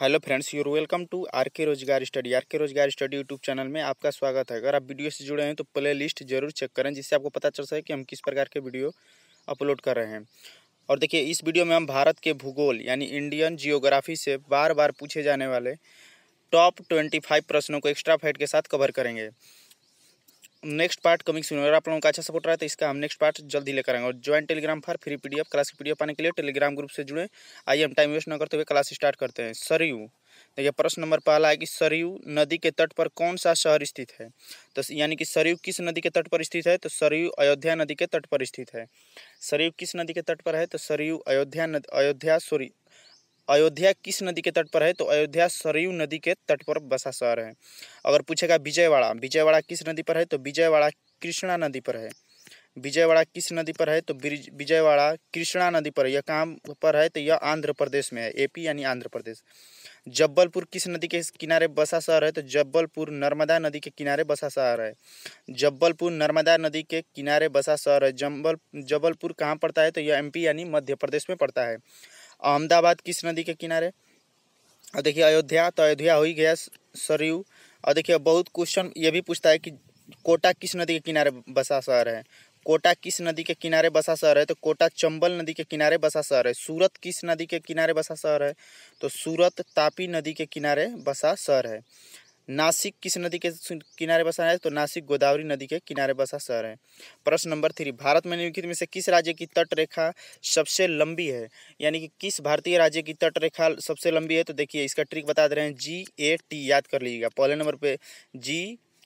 hello friends your welcome to R K रोजगार study are K रोजगार study YouTube channel में आपका स्वागत है अगर आप वीडियो से जुड़े हैं तो प्ले लिस्ट जरूर चेक करें जिससे आपको पता चल सके कि हम किस प्रकार के वीडियो अपलोड कर रहे हैं और देखिए इस वीडियो में हम भारत के भूगोल यानी इंडियन जियोग्राफी से बार बार पूछे जाने वाले टॉप ट्वेंटी फाइव प्रश्नों को एक्स्ट्रा फाइट के साथ कवर करेंगे नेक्स्ट पार्ट कमिंग सुन अगर आप लोगों का अच्छा सपोर्ट रहा है तो इसका हम नेक्स्ट पार्ट जल्दी लेकर आएंगे और join Telegram for free PDF class की पीडीएफ पाने के लिए टेलीग्राम ग्रुप से जुड़े आइए हम टाइम वेस्ट न करते हुए क्लास स्टार्ट करते हैं सरयू देखिए प्रश्न नंबर पहला है कि सरयू नदी के तट पर कौन सा शहर स्थित है तो यानी कि सरयू किस नदी के तट पर स्थित है तो सरयू अयोध्या नदी के तट पर स्थित है सरयू किस नदी के तट पर है तो सरयू अयोध्या अयोध्या सॉरी अयोध्या किस नदी के तट पर है तो अयोध्या सरयू नदी के तट पर बसा शहर है अगर पूछेगा विजयवाड़ा विजयवाड़ा किस नदी पर है तो विजयवाड़ा कृष्णा नदी पर है विजयवाड़ा किस नदी पर है तो विजयवाड़ा कृष्णा नदी पर यह कहाँ पर है तो यह आंध्र प्रदेश में है एपी यानी आंध्र प्रदेश जब्बलपुर किस नदी के किनारे बसा शहर है तो जब्बलपुर नर्मदा नदी के किनारे बसा शहर है जब्बलपुर नर्मदा नदी के किनारे बसा शहर है जब्बल जबलपुर कहाँ पड़ता है तो यह एमपी यानी मध्य प्रदेश में पड़ता है अहमदाबाद किस नदी के किनारे और देखिए अयोध्या तो अयोध्या हो ही गया सरयू और देखिए बहुत क्वेश्चन ये भी पूछता है कि कोटा किस नदी के किनारे बसा शहर है कोटा किस नदी के किनारे बसा शहर है तो कोटा चंबल नदी के किनारे बसा शहर है सूरत किस नदी के किनारे बसा शहर है तो सूरत तापी नदी के किनारे बसा शहर है नासिक किस नदी के किनारे बसा है तो नासिक गोदावरी नदी के किनारे बसा शहर है प्रश्न नंबर थ्री भारत में निम्नलिखित में से किस राज्य की तट रेखा सबसे लंबी है यानी कि किस भारतीय राज्य की तट रेखा सबसे लंबी है तो देखिए इसका ट्रिक बता दे रहे हैं जी ए टी याद कर लीजिएगा पहले नंबर पे जी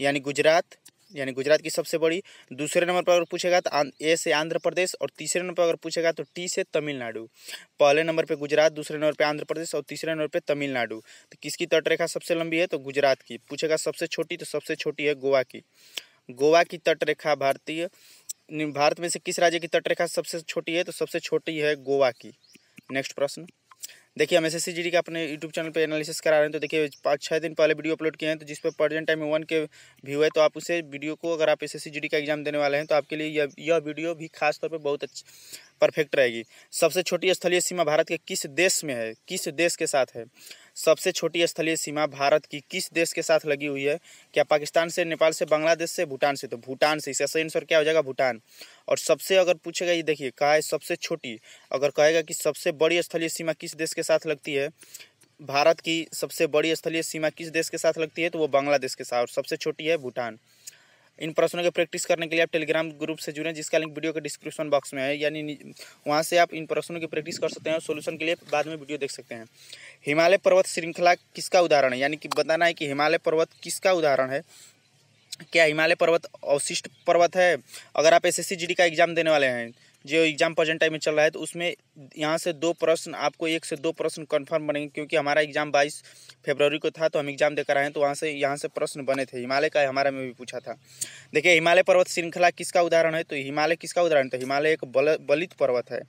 यानी गुजरात यानी गुजरात की सबसे बड़ी दूसरे नंबर पर अगर पूछेगा तो ए से आंध्र प्रदेश और तीसरे नंबर पर अगर पूछेगा तो टी से तमिलनाडु पहले नंबर पे गुजरात दूसरे नंबर पे आंध्र प्रदेश और तीसरे नंबर पे तमिलनाडु तो किसकी तटरेखा सबसे लंबी है तो गुजरात की पूछेगा सबसे छोटी तो सबसे छोटी है गोवा की गोवा की तटरेखा भारतीय भारत में से किस राज्य की तटरेखा सबसे छोटी है तो सबसे छोटी है गोवा की नेक्स्ट प्रश्न देखिए हम एस एस का अपने यूट्यूब चैनल पे एनालिसिस करा रहे हैं तो देखिए पाँच छः दिन पहले वीडियो अपलोड किए हैं तो जिस पर प्रेजेंट टाइम में वन के व्यू है तो आप उसे वीडियो को अगर आप एस एस का एग्जाम देने वाले हैं तो आपके लिए यह यह वीडियो भी खास तौर पर बहुत अच्छा परफेक्ट रहेगी सबसे छोटी स्थलीय सीमा भारत के किस देश में है किस देश के साथ है सबसे छोटी स्थलीय सीमा भारत की किस देश के साथ लगी हुई है क्या पाकिस्तान से नेपाल से बांग्लादेश से भूटान से तो भूटान से इसका सही आंसर क्या हो जाएगा भूटान और सबसे अगर पूछेगा ये देखिए कहा है सबसे छोटी अगर कहेगा कि सबसे बड़ी स्थलीय सीमा किस देश के साथ लगती है भारत की सबसे बड़ी स्थलीय सीमा किस देश के साथ लगती है तो वो बांग्लादेश के साथ और सबसे छोटी है भूटान इन प्रश्नों की प्रैक्टिस करने के लिए आप टेलीग्राम ग्रुप से जुड़ें जिसका लिंक वीडियो के डिस्क्रिप्शन बॉक्स में है यानी वहाँ से आप इन प्रश्नों की प्रैक्टिस कर सकते हैं और सोल्यूशन के लिए बाद में वीडियो देख सकते हैं हिमालय पर्वत श्रृंखला किसका उदाहरण है यानी कि बताना है कि हिमालय पर्वत किसका उदाहरण है क्या हिमालय पर्वत अवशिष्ट पर्वत है अगर आप एस एस का एग्ज़ाम देने वाले हैं जो एग्ज़ाम प्रेजेंट टाइम में चल रहा है तो उसमें यहाँ से दो प्रश्न आपको एक से दो प्रश्न कन्फर्म बनेंगे क्योंकि हमारा एग्ज़ाम बाईस फेब्रवरी को था तो हम एग्ज़ाम देकर आए हैं तो वहाँ से यहाँ से प्रश्न बने थे हिमालय का हमारा में भी पूछा था देखिए हिमालय पर्वत श्रृंखला किसका उदाहरण है तो हिमालय किसका उदाहरण तो हिमालय एक बल बलित पर्वत है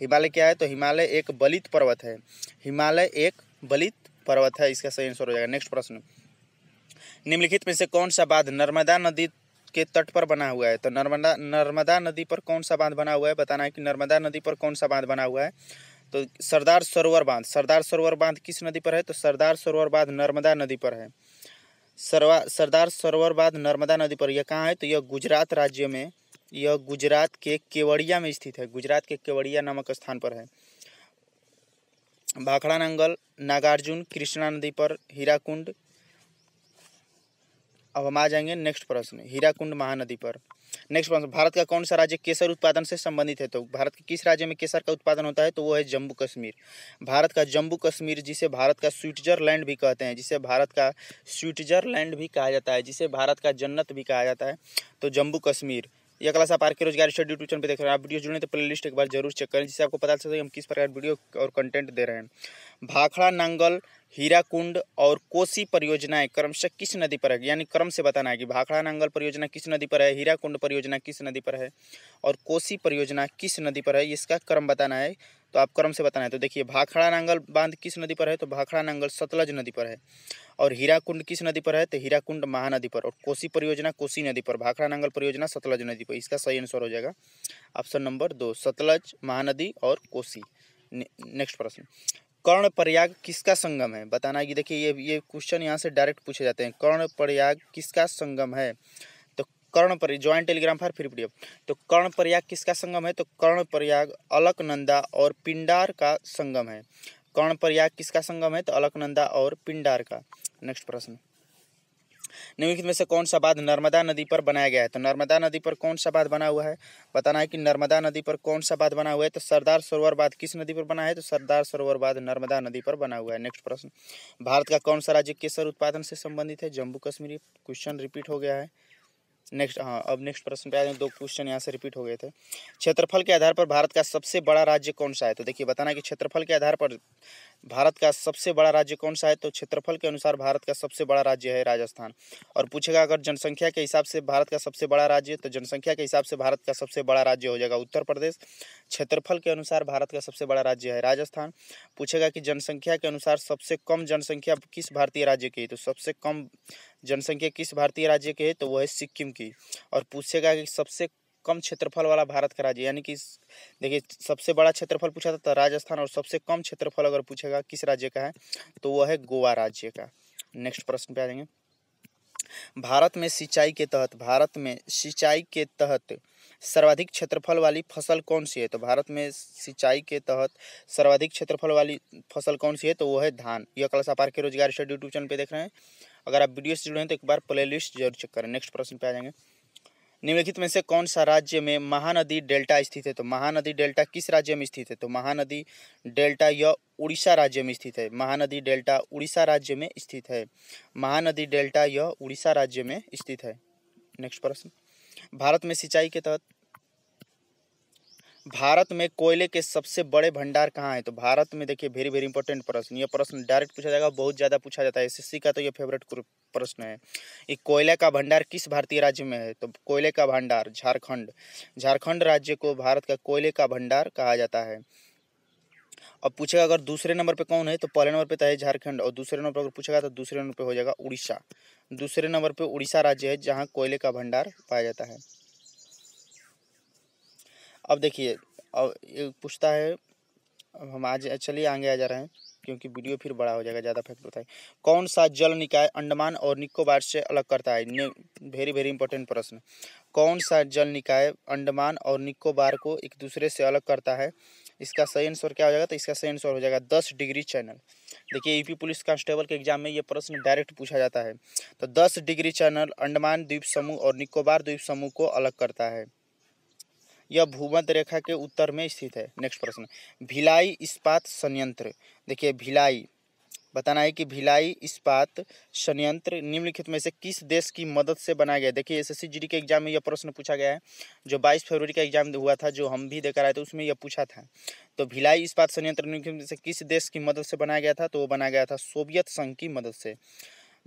हिमालय क्या है तो हिमालय एक बलित पर्वत है हिमालय एक बलित पर्वत है इसका सही आंसर हो जाएगा नेक्स्ट प्रश्न निम्नलिखित में से कौन सा बाद नर्मदा नदी के तट पर बना हुआ है तो नर्मदा नर्मदा नदी पर कौन सा बांध बना हुआ है बताना है कि नर्मदा नदी पर कौन सा बांध बना हुआ है तो सरदार सरोवर बांध सरदार सरोवर बांध किस नदी पर है तो सरदार सरोवर बांध नर्मदा नदी पर है सरवा सरदार सरोवर बांध नर्मदा नदी पर यह कहाँ है तो यह गुजरात राज्य में यह गुजरात के केवड़िया में स्थित है गुजरात के केवड़िया नामक स्थान पर है भाखड़ा नंगल नागार्जुन कृष्णा नदी पर हीराकुंड अब हम आ जाएंगे नेक्स्ट प्रश्न हीराकुंड महानदी पर नेक्स्ट प्रश्न भारत का कौन सा राज्य केसर उत्पादन से संबंधित है तो भारत के किस राज्य में केसर का उत्पादन होता है तो वो है जम्मू कश्मीर भारत का जम्मू कश्मीर जिसे भारत का स्विट्जरलैंड भी कहते हैं जिसे भारत का स्विट्जरलैंड भी कहा जाता है जिसे भारत का जन्नत भी कहा जाता है तो जम्मू कश्मीर यह क्लास आप आरके रोजगार स्टडी यूट्यूब चैनल देख रहे हैं आप वीडियो जुड़े तो प्ले लिस्ट एक बार जरूर चेक करें जिससे आपको पता चल सके हम किस प्रकार वीडियो और कंटेंट दे रहे हैं भाखड़ा नांगल हीराकुंड और कोसी परियोजनाएं क्रम से किस नदी पर है यानी क्रम से बताना है कि भाखड़ा नांगल परियोजना किस नदी पर है हीराकुंड परियोजना किस नदी पर है और कोसी परियोजना किस नदी पर है इसका क्रम बताना है तो आप क्रम से बताना है तो देखिए भाखड़ा नांगल बांध किस नदी पर है तो भाखड़ा नांगल सतलज नदी पर है और हीराकुंड किस नदी पर है तो हीराकुंड महानदी पर और कोसी परियोजना कोसी नदी पर भाखड़ा नांगल परियोजना सतलज नदी पर इसका सही आंसर हो जाएगा ऑप्शन नंबर दो सतलज महानदी और कोसी नेक्स्ट प्रश्न कर्ण प्रयाग किसका संगम है बताना कि देखिए ये ये क्वेश्चन यहाँ से डायरेक्ट पूछे जाते हैं कर्ण प्रयाग किसका संगम है Karna join Telegram for free PDF तो कर्ण प्रयाग किसका संगम है तो कर्ण प्रयाग अलकनंदा और पिंडार का संगम है कर्ण प्रयाग किसका संगम है तो अलकनंदा और पिंडार का नेक्स्ट प्रश्न निम्नलिखित में से कौन सा बांध नर्मदा नदी पर बनाया गया है तो नर्मदा नदी पर कौन सा बांध बना हुआ है बताना है कि नर्मदा नदी पर कौन सा बांध बना हुआ है तो सरदार सरोवर बांध किस नदी पर बना है तो सरदार सरोवर बांध नर्मदा नदी पर बना हुआ है नेक्स्ट प्रश्न भारत का कौन सा राज्य केसर उत्पादन से संबंधित है जम्मू कश्मीर क्वेश्चन रिपीट हो गया है नेक्स्ट हाँ अब नेक्स्ट प्रश्न पे आ जाए दो क्वेश्चन यहाँ से रिपीट हो गए थे क्षेत्रफल के आधार पर भारत का सबसे बड़ा राज्य कौन सा है तो देखिए बताना कि क्षेत्रफल के आधार पर भारत का सबसे बड़ा राज्य कौन सा है तो क्षेत्रफल के अनुसार भारत का सबसे बड़ा राज्य है राजस्थान और पूछेगा अगर जनसंख्या के हिसाब से भारत का सबसे बड़ा राज्य तो जनसंख्या के हिसाब से भारत का सबसे बड़ा राज्य हो जाएगा उत्तर प्रदेश क्षेत्रफल के अनुसार भारत का सबसे बड़ा राज्य है राजस्थान पूछेगा कि जनसंख्या के अनुसार सबसे कम जनसंख्या किस भारतीय राज्य की तो सबसे कम जनसंख्या किस भारतीय राज्य की है तो वो है सिक्किम की और पूछेगा कि सबसे कम क्षेत्रफल वाला भारत का राज्य यानी कि देखिए सबसे बड़ा क्षेत्रफल पूछा था, था तो राजस्थान और सबसे कम क्षेत्रफल अगर पूछेगा किस राज्य का है तो वह है गोवा राज्य का नेक्स्ट प्रश्न पे आ जाएंगे भारत में सिंचाई के तहत भारत में सिंचाई के तहत सर्वाधिक क्षेत्रफल वाली फसल कौन सी है तो भारत में सिंचाई के तहत सर्वाधिक क्षेत्रफल वाली फसल कौन सी है तो वो है धान यह कलश पार्क के रोजगार स्टडी यूट्यूब चैनल पे देख रहे हैं अगर आप वीडियो से जुड़े हैं तो एक बार प्ले लिस्ट जरूर चेक करें नेक्स्ट प्रश्न पे आ जाएंगे निम्नलिखित में से कौन सा राज्य में महानदी डेल्टा स्थित है तो महानदी डेल्टा किस राज्य में स्थित है तो महानदी डेल्टा यह उड़ीसा राज्य में स्थित है महानदी डेल्टा उड़ीसा राज्य में स्थित है महानदी डेल्टा यह उड़ीसा राज्य में स्थित है नेक्स्ट प्रश्न भारत में सिंचाई के तहत भारत में कोयले के सबसे बड़े भंडार कहाँ हैं तो भारत में देखिए वेरी वेरी इंपॉर्टेंट प्रश्न ये प्रश्न डायरेक्ट पूछा जाएगा बहुत ज़्यादा पूछा जाता है एसएससी का तो ये फेवरेट प्रश्न है ये कोयले का भंडार किस भारतीय राज्य में है तो कोयले का भंडार झारखंड झारखंड राज्य को भारत का कोयले का भंडार कहा जाता है अब पूछेगा अगर दूसरे नंबर पे कौन है तो पहले नंबर पे तो है झारखंड और दूसरे नंबर पर अगर पूछेगा तो दूसरे नंबर पे हो जाएगा उड़ीसा दूसरे नंबर पे उड़ीसा राज्य है जहाँ कोयले का भंडार पाया जाता है अब देखिए और पूछता है हम आज चलिए आगे आ जा रहे हैं क्योंकि वीडियो फिर बड़ा हो जाएगा ज़्यादा फैक्ट होता है कौन सा जल निकाय अंडमान और निकोबार से अलग करता है वेरी वेरी इंपॉर्टेंट प्रश्न कौन सा जल निकाय अंडमान और निकोबार को एक दूसरे से अलग करता है इसका सही आंसर क्या हो जाएगा तो इसका सही आंसर हो जाएगा दस डिग्री चैनल देखिए यूपी पुलिस कांस्टेबल के एग्जाम में ये प्रश्न डायरेक्ट पूछा जाता है तो दस डिग्री चैनल अंडमान द्वीप समूह और निकोबार द्वीप समूह को अलग करता है यह भूमध्य रेखा के उत्तर में स्थित है नेक्स्ट प्रश्न भिलाई इस्पात संयंत्र देखिए भिलाई बताना है कि भिलाई इस्पात संयंत्र निम्नलिखित में से किस देश की मदद से बनाया गया देखिए एसएससी जीडी के एग्जाम में यह प्रश्न पूछा गया है जो 22 फरवरी का एग्जाम हुआ था जो हम भी देकर आए थे उसमें यह पूछा था तो भिलाई इस्पात संयंत्र निम्नलिखित में से किस देश की मदद से बनाया गया था तो वो बनाया गया था सोवियत संघ की मदद से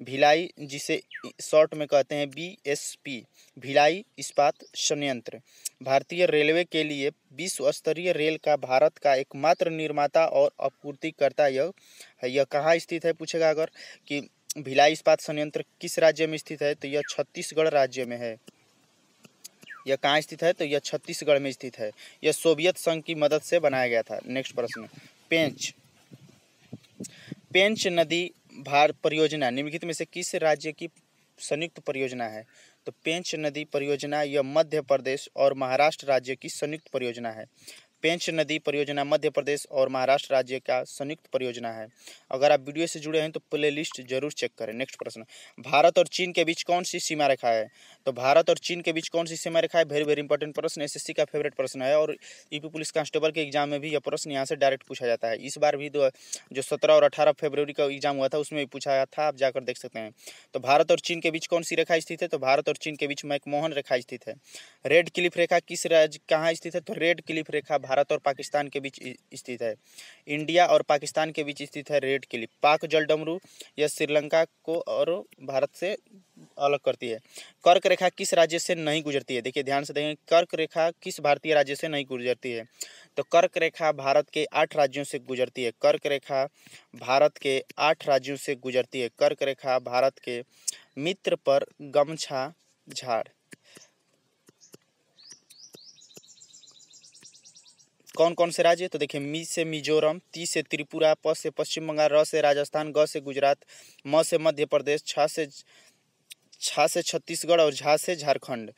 भिलाई जिसे शॉर्ट में कहते हैं बीएसपी भिलाई इस्पात संयंत्र भारतीय रेलवे के लिए विश्व स्तरीय रेल का भारत का एकमात्र निर्माता और आपूर्तिकर्ता यह यह कहाँ स्थित है पूछेगा अगर कि भिलाई इस्पात संयंत्र किस राज्य में स्थित है तो यह छत्तीसगढ़ राज्य में है यह कहाँ स्थित है तो यह छत्तीसगढ़ में स्थित है यह सोवियत संघ की मदद से बनाया गया था नेक्स्ट प्रश्न पेंच पेंच नदी भार परियोजना निम्नलिखित में से किस राज्य की संयुक्त परियोजना है तो पेंच नदी परियोजना यह मध्य प्रदेश और महाराष्ट्र राज्य की संयुक्त परियोजना है पेंच नदी परियोजना मध्य प्रदेश और महाराष्ट्र राज्य का संयुक्त परियोजना है अगर आप वीडियो से जुड़े हैं तो प्ले लिस्ट जरूर चेक करें नेक्स्ट प्रश्न भारत और चीन के बीच कौन सी सीमा रेखा है तो भारत और चीन के बीच कौन सी सीमा रेखा है वेरी वेरी इंपॉर्टेंट प्रश्न एस का फेवरेट प्रश्न है और यूपी पुलिस कांस्टेबल के एग्जाम में भी यह प्रश्न यहाँ से डायरेक्ट पूछा जाता है इस बार भी जो सत्रह और अठारह फेब्रवरी का एग्जाम हुआ था उसमें भी पूछा था आप जाकर देख सकते हैं तो भारत और चीन के बीच कौन सी रेखा स्थित है तो भारत और चीन के बीच मैकमोहन रेखा स्थित है रेड क्लिफ रेखा किस राज्य कहाँ स्थित है तो रेड क्लिफ रेखा भारत और पाकिस्तान के बीच स्थित है इंडिया और पाकिस्तान के बीच स्थित है रेड किली पाक जल डमरू यह श्रीलंका को और भारत से अलग करती है कर्क रेखा किस राज्य से नहीं गुजरती है देखिए ध्यान से देखें कर्क रेखा किस भारतीय राज्य से नहीं गुजरती है तो कर्क रेखा भारत के आठ राज्यों से गुजरती है कर्क रेखा भारत के आठ राज्यों से गुजरती है कर्क रेखा भारत के मित्र पर गमछा झाड़ कौन कौन से राज्य तो देखिए मी से मिजोरम ती से त्रिपुरा प से पश्चिम बंगाल र से राजस्थान ग से गुजरात म से मध्य प्रदेश छ से छ से छत्तीसगढ़ और झा से झारखंड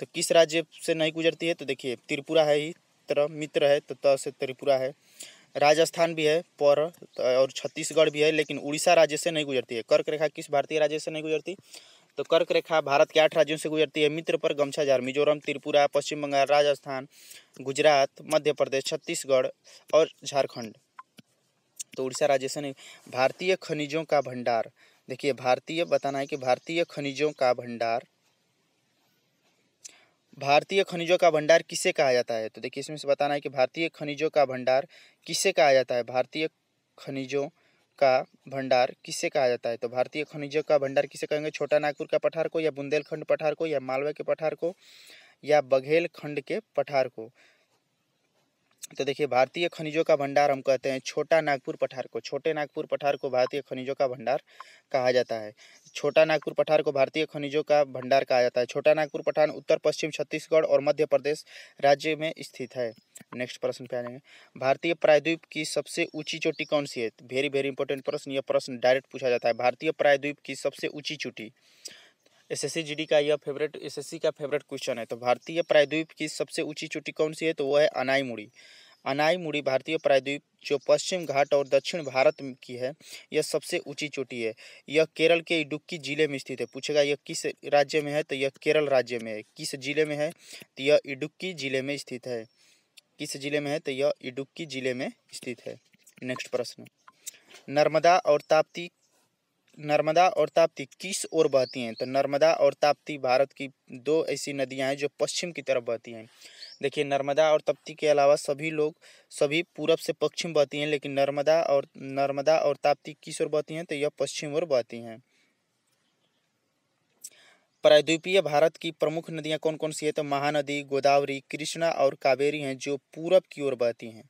तो किस राज्य से नहीं गुजरती है तो देखिए त्रिपुरा है ही तरह मित्र है तो त से त्रिपुरा है राजस्थान भी है पर और छत्तीसगढ़ भी है लेकिन उड़ीसा राज्य से नहीं गुजरती है कर्क रेखा किस भारतीय राज्य से नहीं गुजरती तो कर्क रेखा भारत के आठ राज्यों से गुजरती है मित्र पर गमछाजार मिजोरम त्रिपुरा पश्चिम बंगाल राजस्थान गुजरात मध्य प्रदेश छत्तीसगढ़ और झारखंड तो उड़ीसा राज्य से भारतीय खनिजों का भंडार देखिए भारतीय बताना है कि भारतीय खनिजों का भंडार भारतीय खनिजों का भंडार किसे कहा जाता है तो देखिए इसमें से बताना है कि भारतीय खनिजों का भंडार किसे कहा जाता है भारतीय खनिजों का भंडार किसे कहा जाता है तो भारतीय खनिजों का भंडार किसे कहेंगे छोटा नागपुर का पठार को या बुंदेलखंड पठार को या मालवा के पठार को या बघेलखंड के पठार को तो देखिए भारतीय खनिजों का भंडार हम कहते हैं छोटा नागपुर पठार को छोटे नागपुर पठार को भारतीय खनिजों का भंडार कहा जाता है छोटा नागपुर पठार को भारतीय खनिजों का भंडार कहा जाता है छोटा नागपुर पठार उत्तर पश्चिम छत्तीसगढ़ और मध्य प्रदेश राज्य में स्थित है नेक्स्ट प्रश्न पे आ जाएंगे भारतीय प्रायद्वीप की सबसे ऊंची चोटी कौन सी है वेरी वेरी इंपॉर्टेंट प्रश्न यह प्रश्न डायरेक्ट पूछा जाता है भारतीय प्रायद्वीप की सबसे ऊंची चोटी एसएससी जीडी का यह फेवरेट एसएससी का फेवरेट क्वेश्चन है तो भारतीय प्रायद्वीप की सबसे ऊंची चोटी कौन सी है तो वह है अनाईमुड़ी अनाईमुड़ी भारतीय प्रायद्वीप जो पश्चिम घाट और दक्षिण भारत की है यह सबसे ऊंची चोटी है यह केरल के इडुक्की जिले में स्थित है पूछेगा यह किस राज्य में है तो यह केरल राज्य में है किस जिले में है तो यह इडुक्की जिले में स्थित है किस जिले में है तो यह इडुक्की जिले में स्थित है नेक्स्ट प्रश्न नर्मदा और ताप्ती नर्मदा और ताप्ती किस ओर बहती हैं तो नर्मदा और ताप्ती भारत की दो ऐसी नदियां हैं जो पश्चिम की तरफ बहती हैं देखिए नर्मदा और ताप्ती के अलावा सभी लोग सभी पूरब से पश्चिम बहती हैं लेकिन नर्मदा और नर्मदा और ताप्ती किस ओर बहती हैं तो यह पश्चिम ओर बहती हैं प्रायद्वीपीय भारत की प्रमुख नदियाँ कौन कौन सी है तो महानदी गोदावरी कृष्णा और कावेरी हैं जो पूरब की ओर बहती हैं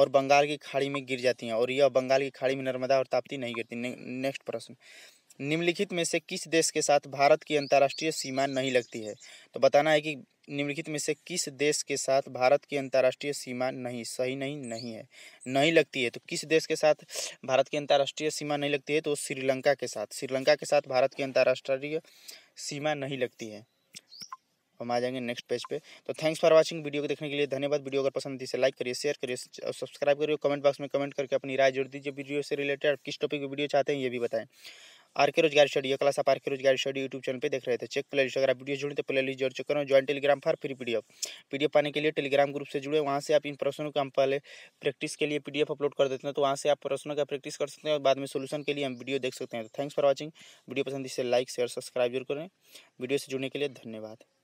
और बंगाल की खाड़ी में गिर जाती हैं और यह बंगाल की खाड़ी में नर्मदा और ताप्ती नहीं गिरती ने, नेक्स्ट प्रश्न निम्नलिखित में से किस देश के साथ भारत की अंतर्राष्ट्रीय सीमा नहीं लगती है तो बताना है कि निम्नलिखित में से किस देश के साथ भारत की अंतर्राष्ट्रीय सीमा नहीं सही नहीं नहीं है नहीं लगती है तो किस देश के साथ भारत की अंतर्राष्ट्रीय सीमा नहीं लगती है तो श्रीलंका के साथ श्रीलंका के साथ भारत की अंतर्राष्ट्रीय सीमा नहीं लगती है हम आ जाएंगे नेक्स्ट पेज पे तो थैंक्स फॉर वाचिंग वीडियो को देखने के लिए धन्यवाद वीडियो अगर पसंद इसे लाइक करिए शेयर करिए और सब्सक्राइब करिए कमेंट बॉक्स में कमेंट करके अपनी राय जोड़ दीजिए वीडियो से रिलेटेड किस टॉपिक की वीडियो चाहते हैं ये भी बताएं आर के रोजगार स्टडी ये क्लास आप आर के रोजगार स्टडी यूट्यूब चैनल पे देख रहे थे चेक लिस्ट अगर आप वीडियो जुड़े तो लिस्ट जरूर चेक करो join Telegram for free PDF PDF पाने के लिए टेलीग्राम ग्रुप से जुड़े वहाँ से आप इन प्रश्नों को हम पहले प्रैक्टिस के लिए पीडीएफ अपलोड कर देते हैं तो वहाँ से आप प्रश्नों का प्रैक्टिस कर सकते हैं और बाद में सोल्यूशन के लिए हम वीडियो देख सकते हैं तो थैंक्स फॉर वॉचिंग वीडियो पसंद इसे लाइक शेयर सब्सक्राइब जरूर करें वीडियो से जुड़ने के लिए धन्यवाद